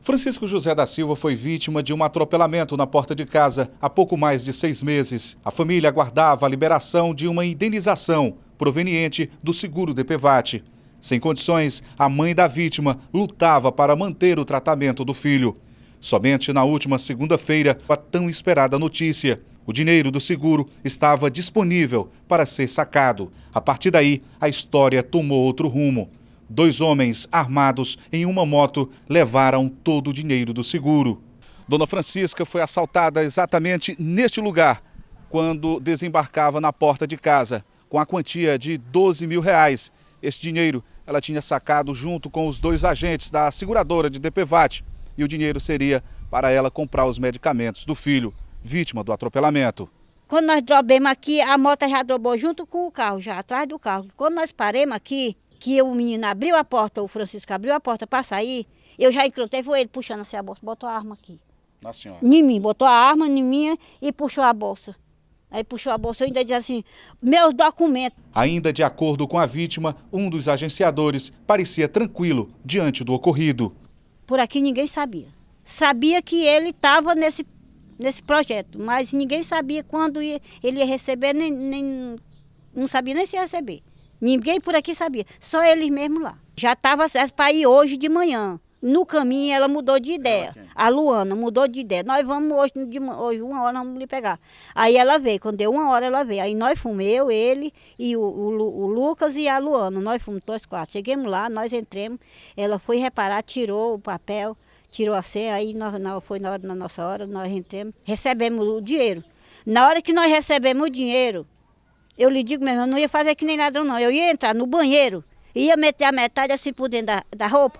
Francisco José da Silva foi vítima de um atropelamento na porta de casa há pouco mais de seis meses. A família aguardava a liberação de uma indenização proveniente do seguro DPVAT. Sem condições, a mãe da vítima lutava para manter o tratamento do filho. Somente na última segunda-feira, a tão esperada notícia. O dinheiro do seguro estava disponível para ser sacado. A partir daí, a história tomou outro rumo. Dois homens armados em uma moto levaram todo o dinheiro do seguro. Dona Francisca foi assaltada exatamente neste lugar, quando desembarcava na porta de casa, com a quantia de 12 mil reais. Esse dinheiro ela tinha sacado junto com os dois agentes da seguradora de DPVAT e o dinheiro seria para ela comprar os medicamentos do filho, vítima do atropelamento. Quando nós drobemos aqui, a moto já drobou junto com o carro, já atrás do carro. Quando nós paremos aqui, que o menino abriu a porta, o Francisco abriu a porta para sair, eu já encrontei, foi ele puxando assim a bolsa, botou a arma aqui. Na senhora? Em mim, botou a arma em mim e puxou a bolsa. Aí puxou a bolsa e ainda diz assim: meus documentos. Ainda de acordo com a vítima, um dos agenciadores parecia tranquilo diante do ocorrido. Por aqui ninguém sabia. Sabia que ele estava nesse, nesse projeto, mas ninguém sabia quando ia, ele ia receber, nem, nem, não sabia nem se ia receber. Ninguém por aqui sabia, só eles mesmos lá. Já estava certo para ir hoje de manhã. No caminho ela mudou de ideia. A Luana mudou de ideia. Nós vamos hoje, de, hoje uma hora, vamos lhe pegar. Aí ela veio, quando deu uma hora ela veio. Aí nós fomos, eu, ele e o, o, o Lucas e a Luana. Nós fomos dois quatro. Chegamos lá, nós entramos, ela foi reparar, tirou o papel, tirou a senha, aí nós, nós, foi na, hora, na nossa hora, nós entramos, recebemos o dinheiro. Na hora que nós recebemos o dinheiro, eu lhe digo, meu irmão, não ia fazer que nem ladrão, não. Eu ia entrar no banheiro, ia meter a metade assim por dentro da, da roupa.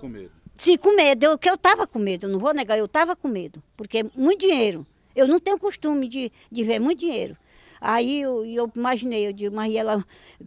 Com medo? Sim, com medo. Eu, que eu estava com medo, não vou negar, eu estava com medo. Porque é muito dinheiro. Eu não tenho costume de, de ver muito dinheiro. Aí eu, eu imaginei, eu digo, mas ela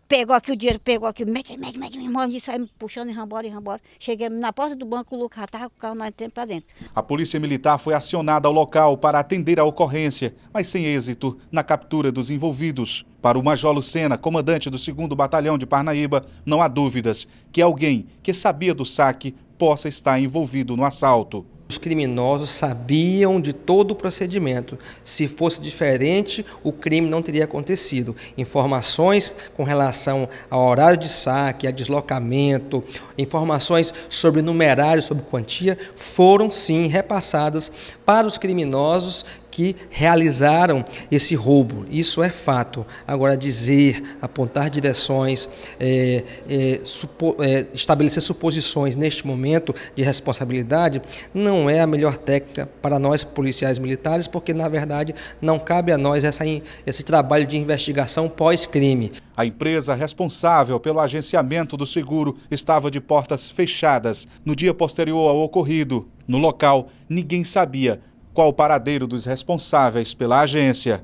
pegou aqui o dinheiro, pegou aqui, mete, mete, mete, me manda, e saiu puxando e rambora, e rambora. Cheguei na porta do banco, o Lucas estava com o carro na entrada para dentro. A polícia militar foi acionada ao local para atender a ocorrência, mas sem êxito na captura dos envolvidos. Para o Major Lucena, comandante do 2 Batalhão de Parnaíba, não há dúvidas que alguém que sabia do saque possa estar envolvido no assalto. Os criminosos sabiam de todo o procedimento. Se fosse diferente, o crime não teria acontecido. Informações com relação ao horário de saque, a deslocamento, informações sobre numerário, sobre quantia, foram sim repassadas para os criminosos que realizaram esse roubo. Isso é fato. Agora, dizer, apontar direções, é, é, supo, é, estabelecer suposições neste momento de responsabilidade não é a melhor técnica para nós policiais militares, porque, na verdade, não cabe a nós essa, esse trabalho de investigação pós-crime. A empresa responsável pelo agenciamento do seguro estava de portas fechadas no dia posterior ao ocorrido. No local, ninguém sabia qual o paradeiro dos responsáveis pela agência.